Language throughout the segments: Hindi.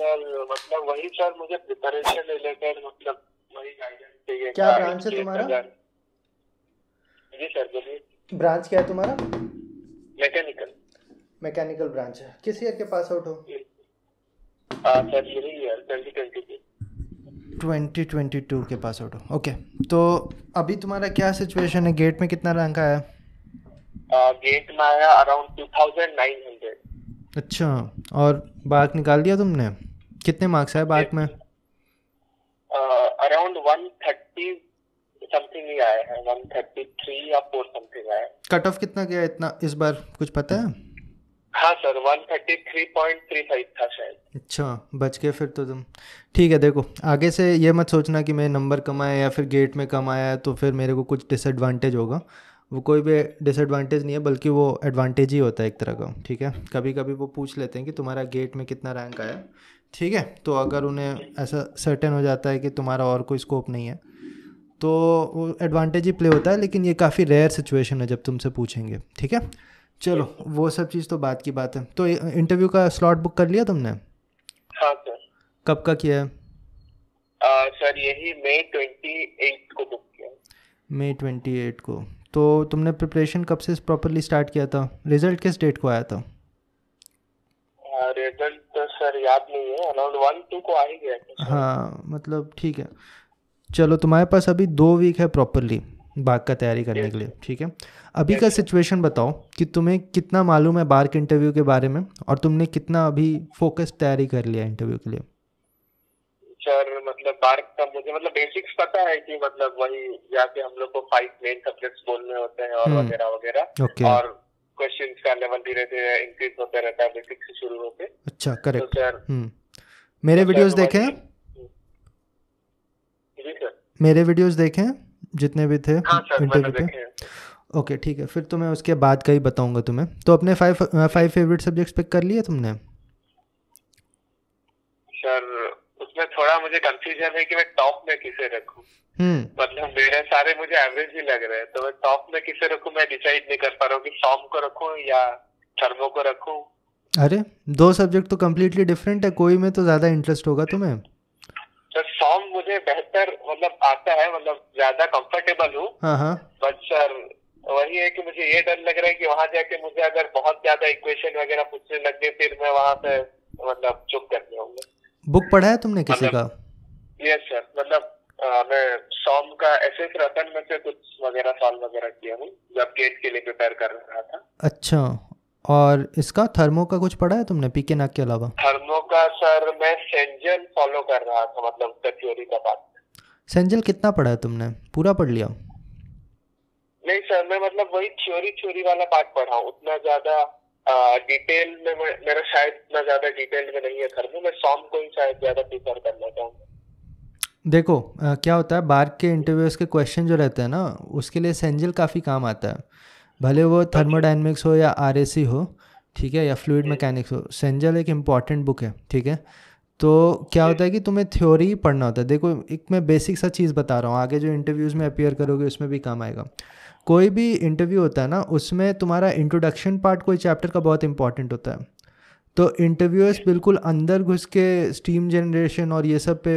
सर मतलब वही सर मुझे प्रिपरेशन रिलेटेड मतलब वही गाइडेंस चाहिए क्या ब्रांच है तुम्हारा जी सर बोलिए ब्रांच क्या है तुम्हारा मैकेनिकल मैकेनिकल ब्रांच है किस ईयर के पास आउट हो आ, सर यही ईयर 2022 2022 के पास आउट हो ओके तो अभी तुम्हारा क्या सिचुएशन है गेट में कितना रैंक आया गेट में आया अराउंड 2900 अच्छा और बाग निकाल दिया तुमने कितने मार्क्स आए बात में अराउंड वन थर्टी समथिंग ही आए हैं वन थर्टी थ्री या फोर समथिंग आए कट ऑफ कितना गया इतना इस बार कुछ पता है हाँ सर 133.35 था शायद अच्छा बच गए फिर तो तुम ठीक है देखो आगे से ये मत सोचना कि मैं नंबर कम आया या फिर गेट में कम आया तो फिर मेरे को कुछ डिसएडवांटेज होगा वो कोई भी डिसएडवांटेज नहीं है बल्कि वो एडवांटेज ही होता है एक तरह का ठीक है कभी कभी वो पूछ लेते हैं कि तुम्हारा गेट में कितना रैंक आया ठीक है तो अगर उन्हें ऐसा सर्टेन हो जाता है कि तुम्हारा और कोई स्कोप नहीं है तो वो एडवांटेज ही प्ले होता है लेकिन ये काफ़ी रेयर सिचुएशन है जब तुमसे पूछेंगे ठीक है चलो वो सब चीज़ तो बात की बात है तो इंटरव्यू का स्लॉट बुक कर लिया तुमने हाँ सर कब का किया है सर यही मई ट्वेंटी एट को बुक किया मई ट्वेंटी एट को तो तुमने प्रिपरेशन कब से प्रॉपरली स्टार्ट किया था रिजल्ट किस डेट को आया था रिजल्ट सर याद नहीं है अराउंड वन टू को आ ही गया हाँ मतलब ठीक है चलो तुम्हारे पास अभी दो वीक है प्रॉपरली बाघ का तैयारी करने के लिए ठीक है अभी का सिचुएशन बताओ कि तुम्हें कितना मालूम है बार के इंटरव्यू के बारे में और तुमने कितना अभी फोकस तैयारी कर लिया इंटरव्यू के लिए सर मतलब बार का मुझे मतलब बेसिक्स पता है कि मतलब वही जाके हम लोग को फाइव मेन सब्जेक्ट्स बोलने होते हैं और हम्म। वगैरह वगैरह और क्वेश्चन का लेवल धीरे धीरे इंक्रीज होता रहता है बेसिक से शुरू होते अच्छा करेक्ट तो सर हम्म। मेरे वीडियोस अच्छा, तो देखें हम्म। मेरे वीडियोस देखें जितने भी थे इंटरव्यू हाँ, पे ओके ठीक है फिर तो मैं उसके बाद का ही बताऊंगा तुम्हें तो अपने five five favourite subjects pick कर लिए तुमने सर थोड़ा मुझे कंफ्यूजन है कि मैं टॉप में किसे रखू हम्म। मतलब मेरे सारे मुझे एवरेज ही लग रहे हैं तो मैं टॉप में किसे रखू मैं डिसाइड नहीं कर पा रहा हूँ कि सॉम को रखू या थर्मो को रखू अरे दो सब्जेक्ट तो कम्प्लीटली डिफरेंट है कोई में तो ज्यादा इंटरेस्ट होगा तुम्हें सर तो सॉम मुझे बेहतर मतलब आता है मतलब ज्यादा कंफर्टेबल हूँ बट सर वही है कि मुझे ये डर लग रहा है कि वहां जाके मुझे अगर बहुत ज्यादा इक्वेशन वगैरह पूछने लग गए फिर मैं वहां पे मतलब चुप करने होंगे बुक पढ़ा है तुमने किसी मतलब का यस सर मतलब मैं सॉम का ऐसे रतन में से कुछ वगैरह साल वगैरह किया हूँ जब गेट के लिए प्रिपेयर कर रहा था अच्छा और इसका थर्मो का कुछ पढ़ा है तुमने पीके नाक के अलावा थर्मो का सर मैं सेंजल फॉलो कर रहा था मतलब उसका थ्योरी का पार्ट सेंजल कितना पढ़ा है तुमने पूरा पढ़ लिया नहीं सर मैं मतलब वही थ्योरी थ्योरी वाला पार्ट पढ़ा उतना ज्यादा डिटेल uh, में मेरा शायद इतना ज्यादा डिटेल में नहीं है घर में मैं सॉन्ग को ही शायद ज्यादा प्रिफर करना चाहूँगा देखो आ, uh, क्या होता है बार के इंटरव्यूज के क्वेश्चन जो रहते हैं ना उसके लिए सेंजल काफ़ी काम आता है भले वो थर्मोडाइनमिक्स हाँ हो या आर हो ठीक है या फ्लूड मैकेनिक्स हो सेंजल एक इम्पॉर्टेंट बुक है ठीक है तो क्या होता है कि तुम्हें थ्योरी पढ़ना होता है देखो एक मैं बेसिक सा चीज़ बता रहा हूँ आगे जो इंटरव्यूज़ में अपियर करोगे उसमें भी काम आएगा कोई भी इंटरव्यू होता है ना उसमें तुम्हारा इंट्रोडक्शन पार्ट कोई चैप्टर का बहुत इंपॉर्टेंट होता है तो इंटरव्यूअर्स बिल्कुल अंदर घुस के स्टीम जनरेशन और ये सब पे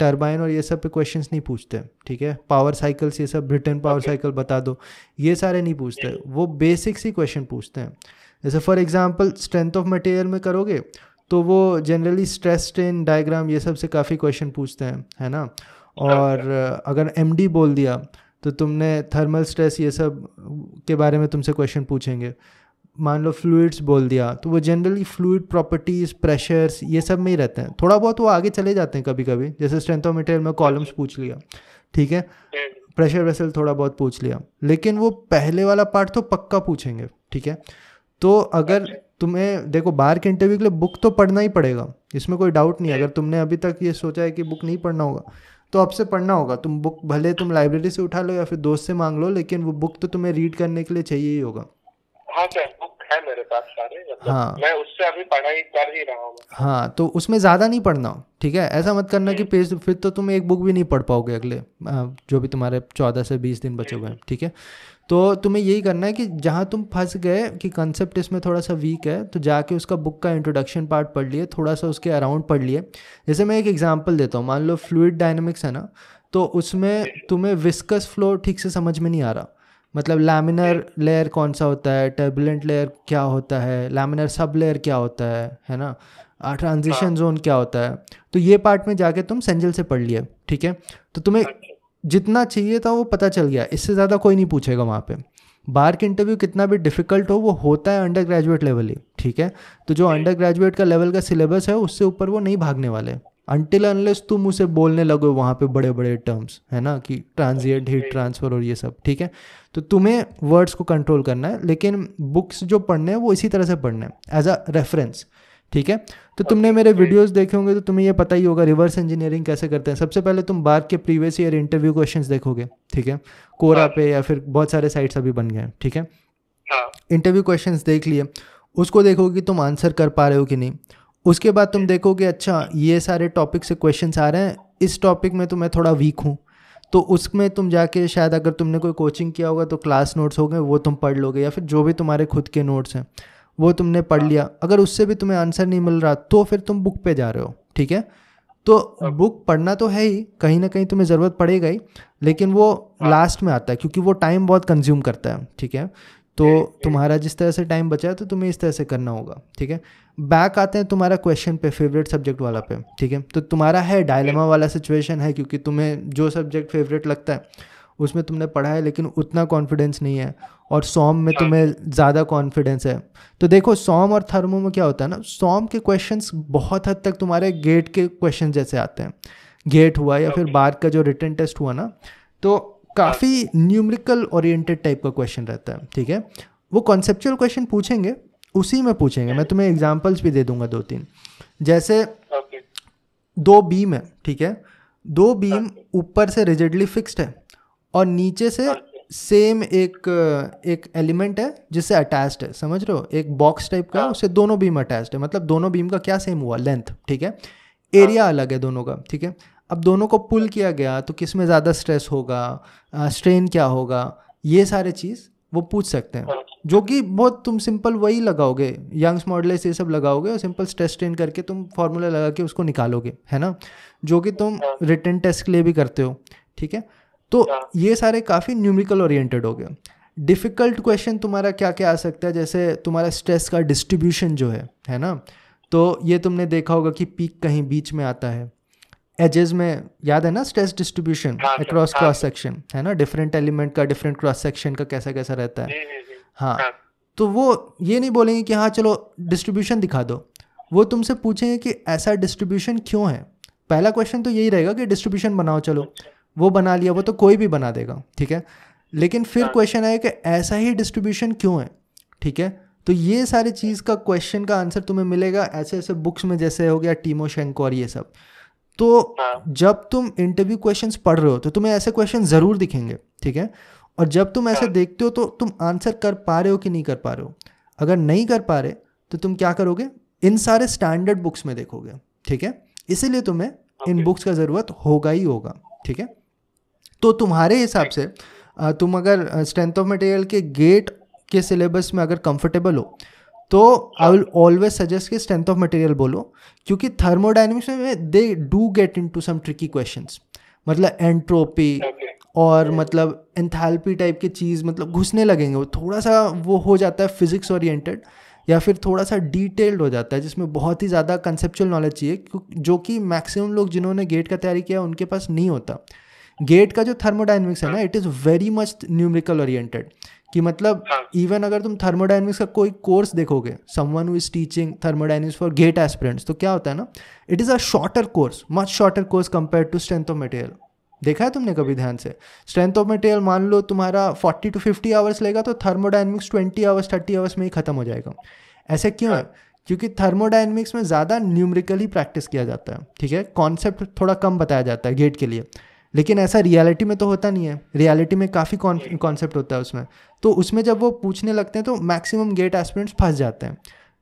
टर्बाइन और ये सब पे क्वेश्चंस नहीं पूछते ठीक है पावर साइकिल्स ये सब ब्रिटेन पावर साइकिल बता दो ये सारे नहीं पूछते वो बेसिक्स ही क्वेश्चन पूछते हैं जैसे for example strength of material में करोगे तो वो जनरली स्ट्रेस स्ट्रेन डायग्राम ये सब से काफ़ी क्वेश्चन पूछते हैं है ना और अगर एम बोल दिया तो तुमने थर्मल स्ट्रेस ये सब के बारे में तुमसे क्वेश्चन पूछेंगे मान लो फ्लूड्स बोल दिया तो वो जनरली फ्लूड प्रॉपर्टीज़ प्रेशर्स ये सब में ही रहते हैं थोड़ा बहुत वो आगे चले जाते हैं कभी कभी जैसे स्ट्रेंथ ऑफ मटेरियल में कॉलम्स पूछ लिया ठीक है प्रेशर वेसल थोड़ा बहुत पूछ लिया लेकिन वो पहले वाला पार्ट तो पक्का पूछेंगे ठीक है तो अगर तुम्हें देखो बाहर के इंटरव्यू के लिए बुक तो पढ़ना ही पड़ेगा इसमें कोई डाउट नहीं अगर तुमने अभी तक ये सोचा है कि बुक नहीं पढ़ना होगा तो अब से पढ़ना होगा तुम बुक भले तुम लाइब्रेरी से उठा लो या फिर दोस्त से मांग लो लेकिन वो बुक तो तुम्हें रीड करने के लिए चाहिए ही होगा हाँ सर बुक है मेरे पास सारे मतलब हाँ मैं उससे अभी पढ़ाई कर ही रहा हूँ हाँ तो उसमें ज़्यादा नहीं पढ़ना ठीक है ऐसा मत करना कि पेज फिर तो तुम एक बुक भी नहीं पढ़ पाओगे अगले जो भी तुम्हारे चौदह से बीस दिन बचे हुए हैं ठीक है तो तुम्हें यही करना है कि जहाँ तुम फंस गए कि कंसेप्ट इसमें थोड़ा सा वीक है तो जाके उसका बुक का इंट्रोडक्शन पार्ट पढ़ लिए थोड़ा सा उसके अराउंड पढ़ लिए जैसे मैं एक एग्जाम्पल देता हूँ मान लो फ्लूड डायनमिक्स है ना तो उसमें तुम्हें विस्कस फ्लो ठीक से समझ में नहीं आ रहा मतलब लैमिनर लेयर कौन सा होता है टर्बुलेंट लेयर क्या होता है लैमिनर सब लेयर क्या होता है है ना ट्रांजिशन हाँ। जोन क्या होता है तो ये पार्ट में जाके तुम सेंजल से पढ़ लिए ठीक है तो तुम्हें अच्छा। जितना चाहिए था वो पता चल गया इससे ज़्यादा कोई नहीं पूछेगा वहाँ पे बार के इंटरव्यू कितना भी डिफिकल्ट हो वो होता है अंडर ग्रेजुएट लेवल ही ठीक है तो जो अंडर ग्रेजुएट का लेवल का सिलेबस है उससे ऊपर वो नहीं भागने वाले अनटिल अनलेस तुम उसे बोलने लगो वहाँ पे बड़े बड़े टर्म्स है ना कि ट्रांजिएंट हीट ट्रांसफ़र और ये सब ठीक है तो तुम्हें वर्ड्स को कंट्रोल करना है लेकिन बुक्स जो पढ़ने हैं वो इसी तरह से पढ़ने हैं एज अ रेफरेंस ठीक है तो तुमने मेरे वीडियोस देखे होंगे तो तुम्हें ये पता ही होगा रिवर्स इंजीनियरिंग कैसे करते हैं सबसे पहले तुम बार के प्रीवियस ईयर इंटरव्यू क्वेश्चंस देखोगे ठीक है कोरा हाँ। पे या फिर बहुत सारे साइट्स अभी बन गए हैं ठीक है इंटरव्यू हाँ। क्वेश्चंस देख लिए उसको देखोगे कि तुम आंसर कर पा रहे हो कि नहीं उसके बाद तुम देखोगे अच्छा ये सारे टॉपिक से क्वेश्चन आ रहे हैं इस टॉपिक में तो मैं थोड़ा वीक हूँ तो उसमें तुम जाके शायद अगर तुमने कोई कोचिंग किया होगा तो क्लास नोट्स हो गए वो तुम पढ़ लोगे या फिर जो भी तुम्हारे खुद के नोट्स हैं वो तुमने पढ़ हाँ। लिया अगर उससे भी तुम्हें आंसर नहीं मिल रहा तो फिर तुम बुक पे जा रहे हो ठीक है तो बुक पढ़ना तो है ही कहीं ना कहीं तुम्हें ज़रूरत पड़ेगा ही लेकिन वो लास्ट हाँ। में आता है क्योंकि वो टाइम बहुत कंज्यूम करता है ठीक है तो तुम्हारा जिस तरह से टाइम बचा है तो तुम्हें इस तरह से करना होगा ठीक है बैक आते हैं तुम्हारा क्वेश्चन पे फेवरेट सब्जेक्ट वाला पे ठीक है तो तुम्हारा है डायलेमा वाला सिचुएशन है क्योंकि तुम्हें जो सब्जेक्ट फेवरेट लगता है उसमें तुमने पढ़ा है लेकिन उतना कॉन्फिडेंस नहीं है और सॉम में तुम्हें ज़्यादा कॉन्फिडेंस है तो देखो सॉम और थर्मो में क्या होता है ना सॉम के क्वेश्चन बहुत हद तक तुम्हारे गेट के क्वेश्चन जैसे आते हैं गेट हुआ या फिर बार का जो रिटर्न टेस्ट हुआ ना तो काफ़ी न्यूमरिकल ओरिएंटेड टाइप का क्वेश्चन रहता है ठीक है वो कॉन्सेप्चुअल क्वेश्चन पूछेंगे उसी में पूछेंगे मैं तुम्हें एग्जाम्पल्स भी दे दूंगा दो तीन जैसे दो बीम है ठीक है दो बीम ऊपर से रिजिडली फिक्स्ड है और नीचे से सेम एक एक एलिमेंट है जिससे अटैच्ड है समझ रहे हो एक बॉक्स टाइप का हाँ। उससे दोनों बीम अटैच्ड है मतलब दोनों बीम का क्या सेम हुआ लेंथ ठीक है एरिया हाँ। अलग है दोनों का ठीक है अब दोनों को पुल किया गया तो किस में ज़्यादा स्ट्रेस होगा स्ट्रेन क्या होगा ये सारे चीज़ वो पूछ सकते हैं जो कि बहुत तुम सिंपल वही लगाओगे यंग्स मॉडल्स ये सब लगाओगे और सिंपल स्ट्रेस स्ट्रेन करके तुम फार्मूला लगा के उसको निकालोगे है ना जो कि तुम रिटर्न टेस्ट के लिए भी करते हो ठीक है तो ये सारे काफ़ी न्यूमिकल ओरिएंटेड हो गए डिफ़िकल्ट क्वेश्चन तुम्हारा क्या क्या आ सकता है जैसे तुम्हारा स्ट्रेस का डिस्ट्रीब्यूशन जो है है ना तो ये तुमने देखा होगा कि पीक कहीं बीच में आता है एजेस में याद है ना stress distribution across cross section है ना डिफरेंट एलिमेंट का डिफरेंट क्रॉस सेक्शन का कैसा कैसा रहता है हाँ।, हाँ तो वो ये नहीं बोलेंगे कि हाँ चलो डिस्ट्रीब्यूशन दिखा दो वो तुमसे पूछेंगे कि ऐसा डिस्ट्रीब्यूशन क्यों है पहला क्वेश्चन तो यही रहेगा कि डिस्ट्रीब्यूशन बनाओ चलो वो बना लिया वो तो कोई भी बना देगा ठीक है लेकिन फिर क्वेश्चन हाँ। आया कि ऐसा ही डिस्ट्रीब्यूशन क्यों है ठीक है तो ये सारी चीज़ का क्वेश्चन का आंसर तुम्हें मिलेगा ऐसे ऐसे बुक्स में जैसे हो गया टीमो शेंको और ये सब तो हाँ. जब तुम इंटरव्यू क्वेश्चन पढ़ रहे हो तो तुम्हें ऐसे क्वेश्चन ज़रूर दिखेंगे ठीक है और जब तुम ऐसे हाँ. देखते हो तो तुम आंसर कर पा रहे हो कि नहीं कर पा रहे हो अगर नहीं कर पा रहे तो तुम क्या करोगे इन सारे स्टैंडर्ड बुक्स में देखोगे ठीक है इसीलिए तुम्हें okay. इन बुक्स का ज़रूरत होगा ही होगा ठीक है तो तुम्हारे हिसाब से तुम अगर स्ट्रेंथ ऑफ मटेरियल के गेट के सिलेबस में अगर कंफर्टेबल हो तो आई विल ऑलवेज सजेस्ट कि स्ट्रेंथ ऑफ मटेरियल बोलो क्योंकि थर्मोडाइनमिक्स में they do get into some tricky question मतलब एंट्रोपी और मतलब एंथैल्पी टाइप की चीज़ मतलब घुसने लगेंगे वो थोड़ा सा वो हो जाता है फिजिक्स ओरिएंटेड या फिर थोड़ा सा डिटेल्ड हो जाता है जिसमें बहुत ही ज़्यादा कंसेप्चुअल नॉलेज चाहिए जो कि मैक्सिमम लोग जिन्होंने गेट का तैयारी किया उनके पास नहीं होता गेट का जो थर्मोडाइनमिक्स है ना it is very much numerical oriented कि मतलब इवन हाँ। अगर तुम थर्मोडाइनमिक्स का कोई कोर्स देखोगे someone who is teaching thermodynamics for GATE aspirants तो क्या होता है ना it is a shorter course much shorter course compare to strength of material देखा है तुमने कभी हम्म। ध्यान से स्ट्रेंथ ऑफ मटेरियल मान लो तुम्हारा 40 टू 50 आवर्स लेगा तो थर्मोडाइनमिक्स 20 आवर्स 30 आवर्स में ही खत्म हो जाएगा ऐसे क्यों हाँ। है क्योंकि थर्मोडाइनमिक्स में ज़्यादा न्यूमरिकली प्रैक्टिस किया जाता है ठीक है कॉन्सेप्ट थोड़ा कम बताया जाता है गेट के लिए लेकिन ऐसा रियलिटी में तो होता नहीं है रियलिटी में काफ़ी कॉन्सेप्ट होता है उसमें तो उसमें जब वो पूछने लगते हैं तो मैक्सिमम गेट एस्पिरेंट्स फंस जाते हैं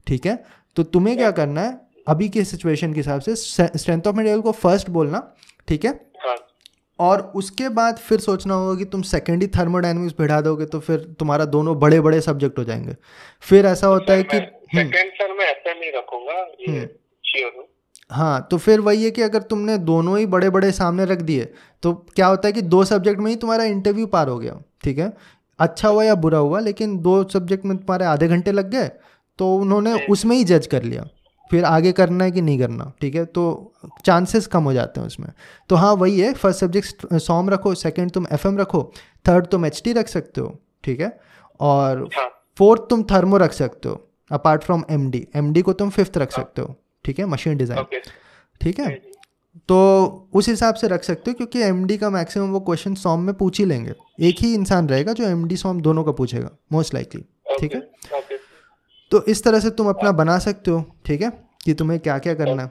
ठीक है तो तुम्हें क्या करना है अभी के सिचुएशन के हिसाब से स्ट्रेंथ ऑफ मटेरियल को फर्स्ट बोलना ठीक है हाँ। और उसके बाद फिर सोचना होगा कि तुम सेकेंड ही थर्मोडाइनमिक्स भिड़ा दोगे तो फिर तुम्हारा दोनों बड़े बड़े सब्जेक्ट हो जाएंगे फिर ऐसा होता है कि सर मैं ऐसा नहीं रखूंगा हम्म। हाँ तो फिर वही है कि अगर तुमने दोनों ही बड़े बड़े सामने रख दिए तो क्या होता है कि दो सब्जेक्ट में ही तुम्हारा इंटरव्यू पार हो गया ठीक है अच्छा हुआ या बुरा हुआ लेकिन दो सब्जेक्ट में तुम्हारे आधे घंटे लग गए तो उन्होंने हम्म। उसमें ही जज कर लिया फिर आगे करना है कि नहीं करना ठीक है तो चांसेस कम हो जाते हैं उसमें तो हाँ वही है फर्स्ट सब्जेक्ट सॉम रखो सेकंड तुम एफ रखो थर्ड तुम एच रख सकते हो ठीक है और फोर्थ हाँ। तुम थर्मो रख सकते हो अपार्ट फ्रॉम एम डी को तुम फिफ्थ रख हाँ। सकते हो ठीक है मशीन डिज़ाइन ठीक है तो उस हिसाब से रख सकते हो क्योंकि एम का मैक्सिमम वो क्वेश्चन सॉम में पूछ ही लेंगे एक ही इंसान रहेगा जो एम डी सॉम दोनों का पूछेगा मोस्ट लाइकली ठीक है तो इस तरह से तुम अपना बना सकते हो ठीक है कि तुम्हें क्या क्या करना है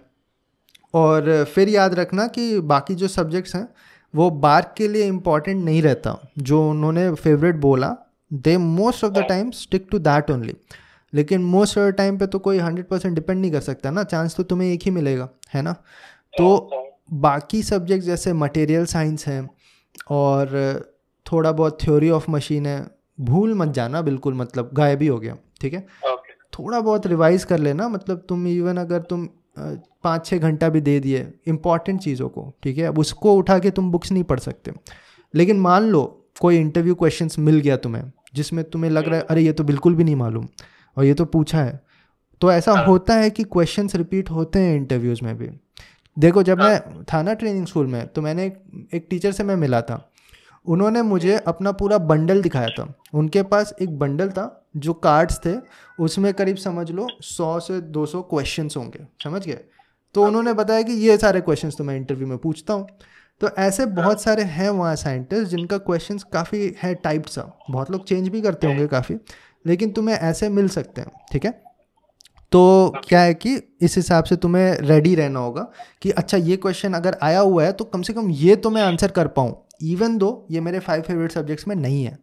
और फिर याद रखना कि बाकी जो सब्जेक्ट्स हैं वो बार्क के लिए इम्पॉर्टेंट नहीं रहता जो उन्होंने फेवरेट बोला they most of the time stick to that only लेकिन मोस्ट ऑफ टाइम पे तो कोई हंड्रेड परसेंट डिपेंड नहीं कर सकता ना चांस तो तुम्हें एक ही मिलेगा है ना तो बाकी सब्जेक्ट जैसे मटेरियल साइंस है और थोड़ा बहुत थ्योरी ऑफ मशीन है भूल मत जाना बिल्कुल मतलब गायब ही हो गया ठीक है थोड़ा बहुत रिवाइज कर लेना मतलब तुम इवन अगर तुम पाँच छः घंटा भी दे दिए इंपॉर्टेंट चीज़ों को ठीक है अब उसको उठा के तुम बुक्स नहीं पढ़ सकते लेकिन मान लो कोई इंटरव्यू क्वेश्चंस मिल गया तुम्हें जिसमें तुम्हें लग रहा है hmm. अरे ये तो बिल्कुल भी नहीं मालूम और ये तो पूछा है तो ऐसा हाँ। होता है कि क्वेश्चन रिपीट होते हैं इंटरव्यूज़ में भी देखो जब हाँ। मैं था ना ट्रेनिंग स्कूल में तो मैंने एक, एक टीचर से मैं मिला था उन्होंने मुझे हम्म। अपना पूरा बंडल दिखाया था उनके पास एक बंडल था जो कार्ड्स थे उसमें करीब समझ लो सौ से दो सौ क्वेश्चन होंगे समझ गए तो हाँ। उन्होंने बताया कि ये सारे क्वेश्चन तो मैं इंटरव्यू में पूछता हूँ तो ऐसे बहुत सारे हैं वहाँ साइंटिस्ट जिनका क्वेश्चन काफ़ी है टाइप सा बहुत लोग चेंज भी करते होंगे काफ़ी लेकिन तुम्हें ऐसे मिल सकते हैं ठीक है तो क्या है कि इस हिसाब से तुम्हें रेडी रहना होगा कि अच्छा ये क्वेश्चन अगर आया हुआ है तो कम से कम ये तो मैं आंसर कर पाऊँ इवन दो ये मेरे फाइव फेवरेट सब्जेक्ट्स में नहीं है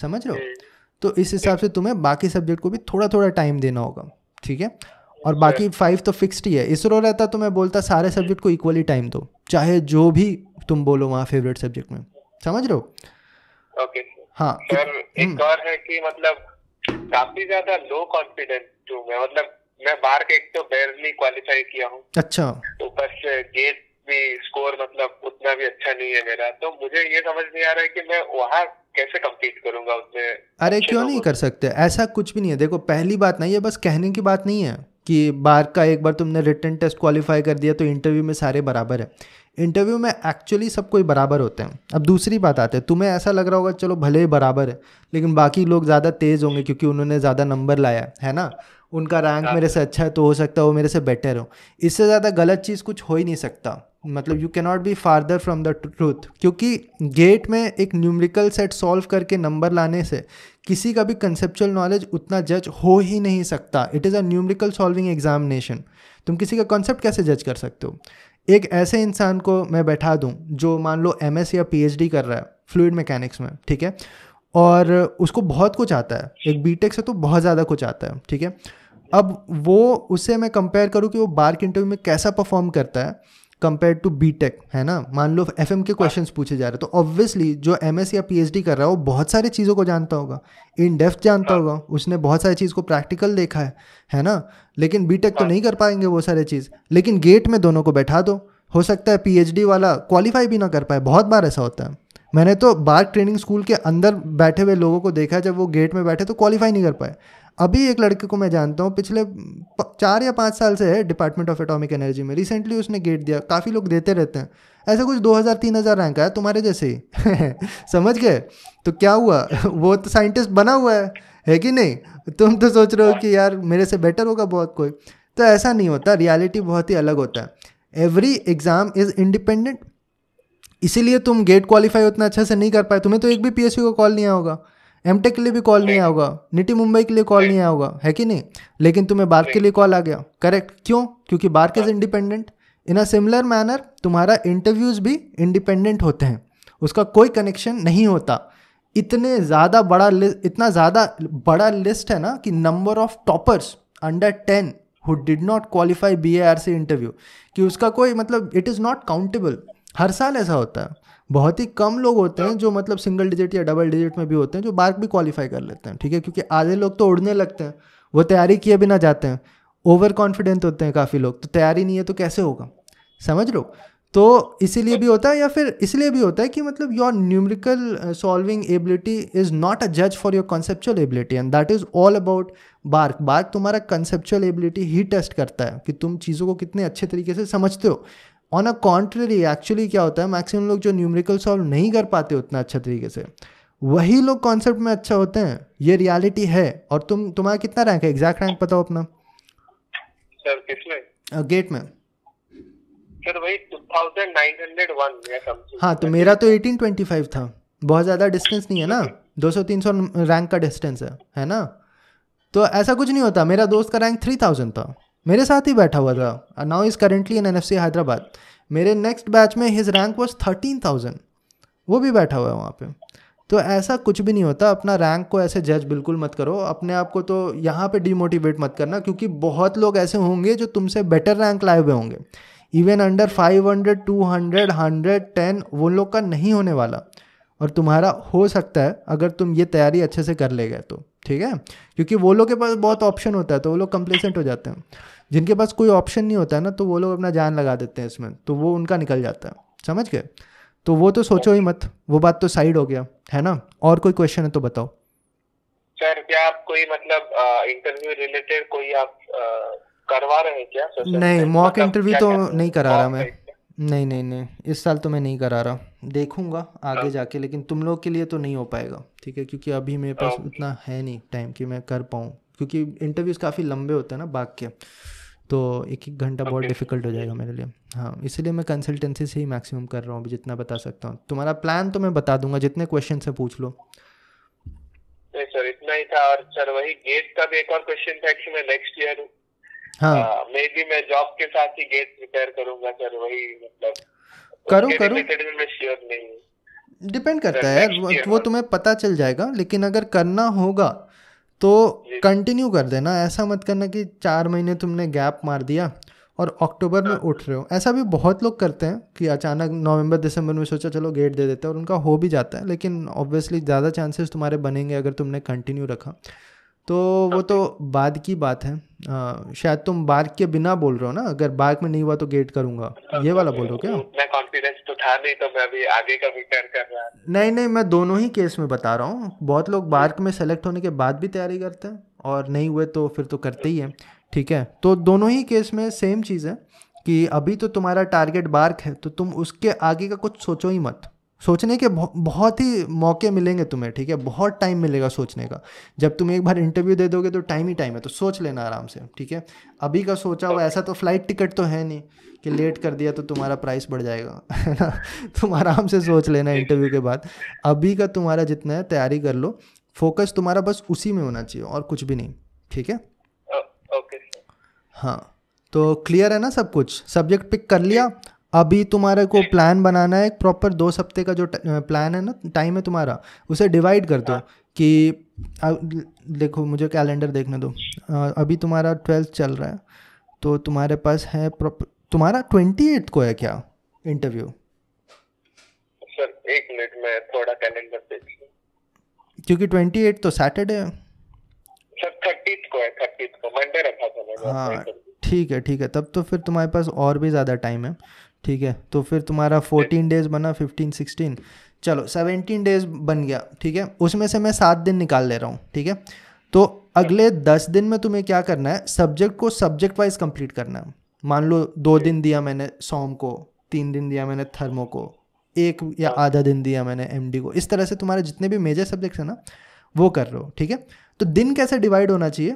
समझ रहे हो हम्म। तो इस हिसाब से तुम्हें बाकी सब्जेक्ट को भी थोड़ा थोड़ा टाइम देना होगा ठीक है और बाकी फाइव तो फिक्स्ड ही है इसरो रहता तो मैं बोलता सारे सब्जेक्ट को इक्वली टाइम दो चाहे जो भी तुम बोलो वहाँ फेवरेट सब्जेक्ट में समझ रहे हो ओके हाँ सर तो एक हम्म। और है कि मतलब काफी ज्यादा लो कॉन्फिडेंस हूँ मैं मतलब मैं बार के एक तो बेरली क्वालिफाई किया हूँ अच्छा तो बस गेट भी स्कोर मतलब उतना भी अच्छा नहीं है मेरा तो मुझे ये समझ नहीं आ रहा है कि मैं वहाँ कैसे कम्पीट करूंगा उसमें अरे क्यों नहीं कर सकते ऐसा कुछ भी नहीं है देखो पहली बात नहीं है बस कहने की बात नहीं है कि बार का एक बार तुमने रिटर्न टेस्ट क्वालिफाई कर दिया तो इंटरव्यू में सारे बराबर है इंटरव्यू में एक्चुअली सब कोई बराबर होते हैं अब दूसरी बात आते हैं तुम्हें ऐसा लग रहा होगा चलो भले ही बराबर है लेकिन बाकी लोग ज़्यादा तेज़ होंगे क्योंकि उन्होंने ज़्यादा नंबर लाया है ना उनका रैंक हाँ। मेरे से अच्छा है तो हो सकता है वो मेरे से बेटर हो इससे ज़्यादा गलत चीज़ कुछ हो ही नहीं सकता मतलब you not be farther from the truth क्योंकि गेट में एक न्यूमरिकल सेट सॉल्व करके नंबर लाने से किसी का भी कंसेप्चुअल नॉलेज उतना जज हो ही नहीं सकता it is a numerical solving examination तुम किसी का कॉन्सेप्ट कैसे जज कर सकते हो एक ऐसे इंसान को मैं बैठा दूँ जो मान लो एम या पी कर रहा है फ्लूड मैकेनिक्स में ठीक है और उसको बहुत कुछ आता है एक टेक से तो बहुत ज़्यादा कुछ आता है ठीक है अब वो उससे मैं कंपेयर करूँ कि वो बार के इंटरव्यू में कैसा परफॉर्म करता है कंपेयर टू बी टेक है ना मान लो एफ के क्वेश्चन पूछे जा रहे तो ऑब्वियसली जो एम या पी कर रहा है वो बहुत सारी चीज़ों को जानता होगा इन डेप्थ जानता होगा उसने बहुत सारी चीज़ को प्रैक्टिकल देखा है है ना लेकिन बी तो हाँ। नहीं कर पाएंगे वो सारे चीज़ लेकिन गेट में दोनों को बैठा दो हो सकता है डी वाला क्वालिफाई भी ना कर पाए बहुत बार ऐसा होता है मैंने तो बार ट्रेनिंग स्कूल के अंदर बैठे हुए लोगों को देखा जब वो गेट में बैठे तो क्वालिफाई नहीं कर पाए अभी एक लड़के को मैं जानता हूँ पिछले चार या पाँच साल से है डिपार्टमेंट ऑफ एटॉमिक एनर्जी में रिसेंटली उसने गेट दिया काफ़ी लोग देते रहते हैं ऐसा कुछ दो हज़ार तीन हज़ार रैंक आया तुम्हारे जैसे ही समझ गए तो क्या हुआ वो तो साइंटिस्ट बना हुआ है है कि नहीं तुम तो सोच रहे हो कि यार मेरे से बेटर होगा बहुत कोई तो ऐसा नहीं होता रियलिटी बहुत ही अलग होता है एवरी एग्ज़ाम इज़ इंडिपेंडेंट इसीलिए तुम गेट क्वालिफाई उतना अच्छे से नहीं कर पाए तुम्हें तो एक भी पी का कॉल नहीं आया होगा एम के लिए भी कॉल नहीं आया होगा निटी मुंबई के लिए कॉल नहीं आया होगा है कि नहीं लेकिन तुम्हें बार के लिए कॉल आ गया करेक्ट क्यों क्योंकि BARC is independent in a similar manner तुम्हारा इंटरव्यूज़ भी इंडिपेंडेंट होते हैं उसका कोई कनेक्शन नहीं होता इतने ज़्यादा बड़ा इतना ज़्यादा बड़ा लिस्ट है ना कि number of toppers under ten who did not qualify B A R C interview कि उसका कोई मतलब इट इज़ नॉट काउंटेबल हर साल ऐसा होता है बहुत ही कम लोग होते हैं जो मतलब सिंगल डिजिट या डबल डिजिट में भी होते हैं जो बार्क भी क्वालिफाई कर लेते हैं ठीक है क्योंकि आधे लोग तो उड़ने लगते हैं वो तैयारी किए बिना जाते हैं ओवर कॉन्फिडेंट होते हैं काफ़ी लोग तो तैयारी नहीं है तो कैसे होगा समझ लो तो इसीलिए भी होता है या फिर इसलिए भी होता है कि मतलब your numerical solving ability is not a जज for your conceptual ability and that is all about BARC BARC तुम्हारा कंसेप्चुअल एबिलिटी ही टेस्ट करता है कि तुम चीज़ों को कितने अच्छे तरीके से समझते हो ऑन अ कॉन्ट्ररी एक्चुअली क्या होता है मैक्सिमम लोग जो न्यूमरिकल सॉल्व नहीं कर पाते उतना अच्छा तरीके से वही लोग कॉन्सेप्ट में अच्छा होते हैं ये रियलिटी है और तुम तुम्हारा कितना रैंक है एग्जैक्ट रैंक बताओ अपना सर किसमें गेट में सर वही 2901 हाँ तो मेरा तो 1825 था बहुत ज़्यादा डिस्टेंस नहीं है ना 200-300 रैंक का डिस्टेंस है है ना तो ऐसा कुछ नहीं होता मेरा दोस्त का रैंक 3000 था मेरे साथ ही बैठा हुआ था now is currently in N F C Hyderabad मेरे नेक्स्ट बैच में his rank was thirteen thousand वो भी बैठा हुआ है वहाँ पे तो ऐसा कुछ भी नहीं होता अपना रैंक को ऐसे जज बिल्कुल मत करो अपने आप को तो यहाँ पे डिमोटिवेट मत करना क्योंकि बहुत लोग ऐसे होंगे जो तुमसे बेटर रैंक लाए हुए होंगे even under five hundred two hundred hundred ten वो लोग का नहीं होने वाला और तुम्हारा हो सकता है अगर तुम ये तैयारी अच्छे से कर ले गए तो ठीक है क्योंकि वो लोग के पास बहुत ऑप्शन होता है तो वो लोग कंप्लेसेंट हो जाते हैं जिनके पास कोई ऑप्शन नहीं होता है ना तो वो लोग अपना जान लगा देते हैं इसमें तो वो उनका निकल जाता है समझ गए तो वो तो सोचो ही मत वो बात तो साइड हो गया है ना और कोई क्वेश्चन है तो बताओ सर क्या आप कोई मतलब इंटरव्यू रिलेटेड कोई आप आ, करवा रहे हैं क्या नहीं मॉक मतलब इंटरव्यू तो नहीं करा रहा मैं नहीं, नहीं, नहीं। इस साल तो मैं नहीं करा रहा। देखूंगा आगे हाँ। जाके लेकिन तुम लोग के लिए तो नहीं हो पाएगा, ठीक है? क्योंकि अभी मेरे पास हाँ। उतना है नहीं टाइम कि मैं कर पाऊँ। क्योंकि इंटरव्यूज़ काफ़ी लंबे होते हैं ना बाग के, तो एक-एक घंटा बहुत डिफ़िकल्ट हो जाएगा मेरे लिए। हाँ, इसीलिए मैं कंसल्टेंसी से ही मैक्सिमम कर रहा हूँ अभी जितना बता सकता हूँ। तुम्हारा प्लान तो मैं बता दूंगा जितने क्वेश्चन से पूछ लो। नहीं सर, इतना ही था और सर वही गेट का भी एक और क्वेश्चन था कि मैं नेक्स्ट ईयर मे हाँ। बी हाँ, मैं जॉब के साथ ही गेट प्रिपेयर करूंगा सर वही मतलब करो करो मैं श्योर नहीं डिपेंड करता है यार वो तुम्हें पता चल जाएगा लेकिन अगर करना होगा तो कंटिन्यू कर देना ऐसा मत करना कि चार महीने तुमने गैप मार दिया और अक्टूबर में हाँ। उठ रहे हो ऐसा भी बहुत लोग करते हैं कि अचानक नवंबर दिसंबर में सोचा चलो गेट दे देते हैं और उनका हो भी जाता है लेकिन ऑब्वियसली ज़्यादा चांसेस तुम्हारे बनेंगे अगर तुमने कंटिन्यू रखा तो वो तो बाद की बात है आ, शायद तुम बार्क के बिना बोल रहे हो ना अगर बार्क में नहीं हुआ तो गेट करूंगा ये वाला बोल रहे हो क्या मैं कॉन्फिडेंस तो था नहीं तो मैं अभी आगे का भी कर रहा नहीं नहीं मैं दोनों ही केस में बता रहा हूँ बहुत लोग बार्क में सेलेक्ट होने के बाद भी तैयारी करते हैं और नहीं हुए तो फिर तो करते ही है ठीक है तो दोनों ही केस में सेम चीज़ है कि अभी तो तुम्हारा टारगेट बार्क है तो तुम उसके आगे का कुछ सोचो ही मत सोचने के बहुत ही मौके मिलेंगे तुम्हें ठीक है बहुत टाइम मिलेगा सोचने का जब तुम एक बार इंटरव्यू दे दोगे तो टाइम ही टाइम है तो सोच लेना आराम से ठीक है अभी का सोचा हुआ ऐसा तो फ्लाइट टिकट तो है नहीं कि लेट कर दिया तो तुम्हारा प्राइस बढ़ जाएगा है ना तुम आराम से सोच लेना इंटरव्यू के बाद अभी का तुम्हारा जितना है तैयारी कर लो फोकस तुम्हारा बस उसी में होना चाहिए और कुछ भी नहीं ठीक है ओके हाँ तो क्लियर है ना सब कुछ सब्जेक्ट पिक कर लिया अभी तुम्हारे को प्लान बनाना है एक प्रॉपर दो हफ्ते का जो प्लान है ना टाइम है तुम्हारा उसे डिवाइड कर दो हाँ। कि देखो मुझे कैलेंडर देखने दो अभी तुम्हारा ट्वेल्थ चल रहा है तो तुम्हारे पास है तुम्हारा ट्वेंटी एट को है क्या इंटरव्यू सर एक मिनट में थोड़ा कैलेंडर देख क्योंकि ट्वेंटी एट तो सैटरडे है सर थर्टी को है थर्टी को मंडे रखा था मैंने हाँ ठीक है ठीक है तब तो फिर तुम्हारे पास और भी ज़्यादा टाइम है ठीक है तो फिर तुम्हारा फोर्टीन डेज बना फिफ्टीन सिक्सटीन चलो सेवेंटीन डेज बन गया ठीक है उसमें से मैं सात दिन निकाल ले रहा हूँ ठीक है तो अगले दस दिन में तुम्हें क्या करना है सब्जेक्ट को सब्जेक्ट वाइज कंप्लीट करना है मान लो दो दिन दिया मैंने सॉम को तीन दिन दिया मैंने थर्मो को एक या आधा दिन दिया मैंने एम को इस तरह से तुम्हारे जितने भी मेजर सब्जेक्ट्स हैं ना वो कर रहे हो ठीक है तो दिन कैसे डिवाइड होना चाहिए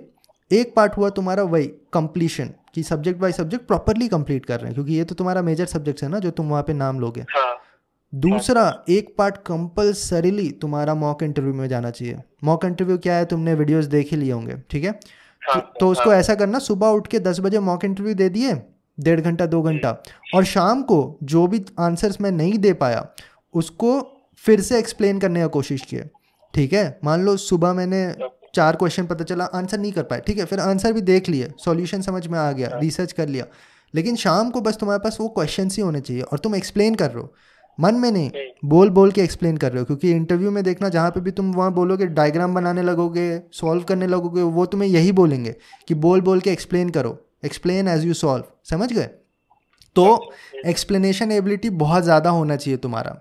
एक पार्ट हुआ तुम्हारा वही कंप्लीशन कि subject by subject properly complete कर रहे हैं क्योंकि ये तो तुम्हारा मेजर सब्जेक्ट है ना जो तुम वहाँ पे नाम लोगे हाँ।, हाँ। दूसरा एक पार्ट कंपल्सरीली तुम्हारा मॉक इंटरव्यू में जाना चाहिए मॉक इंटरव्यू क्या है तुमने वीडियोस देख ही लिए होंगे ठीक है हाँ, तो, उसको हाँ। ऐसा करना सुबह उठ के दस बजे मॉक इंटरव्यू दे दिए डेढ़ घंटा दो हम्म। घंटा और शाम को जो भी आंसर्स मैं नहीं दे पाया उसको फिर से एक्सप्लेन करने का कोशिश किए ठीक है मान लो सुबह मैंने हाँ। चार क्वेश्चन पता चला आंसर नहीं कर पाए ठीक है फिर आंसर भी देख लिए सॉल्यूशन समझ में आ गया रिसर्च कर लिया लेकिन शाम को बस तुम्हारे पास वो क्वेश्चन ही होने चाहिए और तुम एक्सप्लेन कर रहे हो मन में नहीं बोल बोल के एक्सप्लेन कर रहे हो क्योंकि इंटरव्यू में देखना जहाँ पे भी तुम वहाँ बोलोगे डायग्राम बनाने लगोगे सॉल्व करने लगोगे वो तुम्हें यही बोलेंगे कि बोल बोल के एक्सप्लेन करो एक्सप्लेन एज यू सॉल्व समझ गए तो एक्सप्लेनेशन एबिलिटी बहुत ज़्यादा होना चाहिए तुम्हारा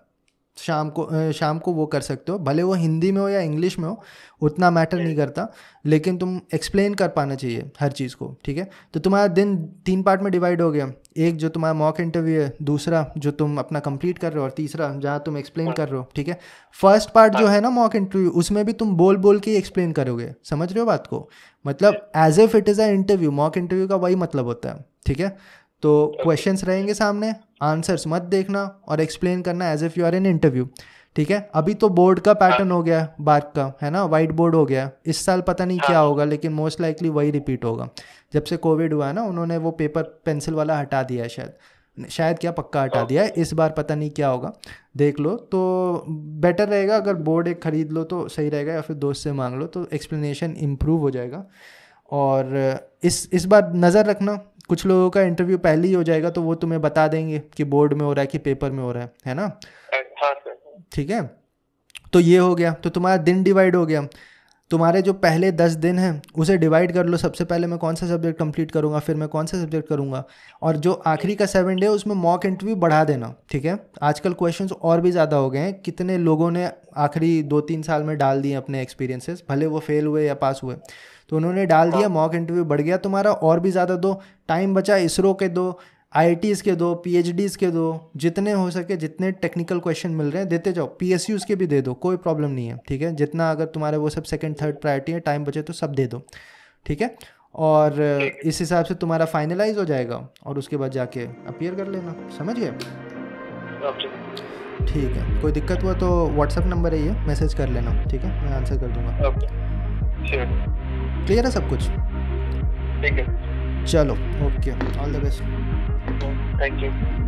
शाम को शाम को वो कर सकते हो भले वो हिंदी में हो या इंग्लिश में हो उतना मैटर नहीं करता लेकिन तुम एक्सप्लेन कर पाना चाहिए हर चीज़ को ठीक है तो तुम्हारा दिन तीन पार्ट में डिवाइड हो गया एक जो तुम्हारा मॉक इंटरव्यू है दूसरा जो तुम अपना कंप्लीट कर रहे हो और तीसरा जहाँ तुम एक्सप्लेन कर रहे हो ठीक है फर्स्ट पार्ट जो है ना मॉक इंटरव्यू उसमें भी तुम बोल बोल के एक्सप्लेन करोगे समझ रहे हो बात को मतलब as if it is a interview mock interview का वही मतलब होता है ठीक है तो क्वेश्चंस रहेंगे सामने आंसर्स मत देखना और एक्सप्लेन करना as if you are in interview ठीक है अभी तो बोर्ड का पैटर्न हो गया है बार्क का है ना वाइट बोर्ड हो गया इस साल पता नहीं क्या हाँ। होगा लेकिन मोस्ट लाइकली वही रिपीट होगा जब से कोविड हुआ है ना उन्होंने वो पेपर पेंसिल वाला हटा दिया है शायद शायद क्या पक्का हटा हाँ। दिया है इस बार पता नहीं क्या होगा देख लो तो बेटर रहेगा अगर बोर्ड एक ख़रीद लो तो सही रहेगा या फिर दोस्त से मांग लो तो एक्सप्लेनेशन इम्प्रूव हो जाएगा और इस इस बार नज़र रखना कुछ लोगों का इंटरव्यू पहले ही हो जाएगा तो वो तुम्हें बता देंगे कि बोर्ड में हो रहा है कि पेपर में हो रहा है है ना हाँ, ठीक है तो ये हो गया तो तुम्हारा दिन डिवाइड हो गया तुम्हारे जो पहले दस दिन हैं उसे डिवाइड कर लो सबसे पहले मैं कौन सा सब्जेक्ट कंप्लीट करूँगा फिर मैं कौन सा सब्जेक्ट करूंगा और जो आखिरी का सेवन डे उसमें मॉक इंटरव्यू बढ़ा देना ठीक है आजकल क्वेश्चंस और भी ज़्यादा हो गए हैं कितने लोगों ने आखिरी दो तीन साल में डाल दिए अपने एक्सपीरियंसेस भले वो फेल हुए या पास हुए तो उन्होंने डाल दिया मॉक हाँ। इंटरव्यू बढ़ गया तुम्हारा और भी ज़्यादा दो टाइम बचा इसरो के दो आई के दो पी के दो जितने हो सके जितने टेक्निकल क्वेश्चन मिल रहे हैं देते जाओ पी के भी दे दो कोई प्रॉब्लम नहीं है ठीक है जितना अगर तुम्हारे वो सब सेकेंड थर्ड प्रायोरिटी है टाइम बचे तो सब दे दो ठीक है और इस हिसाब से तुम्हारा फाइनलाइज हो जाएगा और उसके बाद जाके अपियर कर लेना समझ गए ठीक है कोई दिक्कत हुआ तो व्हाट्सअप नंबर है ये मैसेज कर लेना ठीक है मैं आंसर कर दूंगा क्लियर है सब कुछ ठीक है चलो okay all the best thank you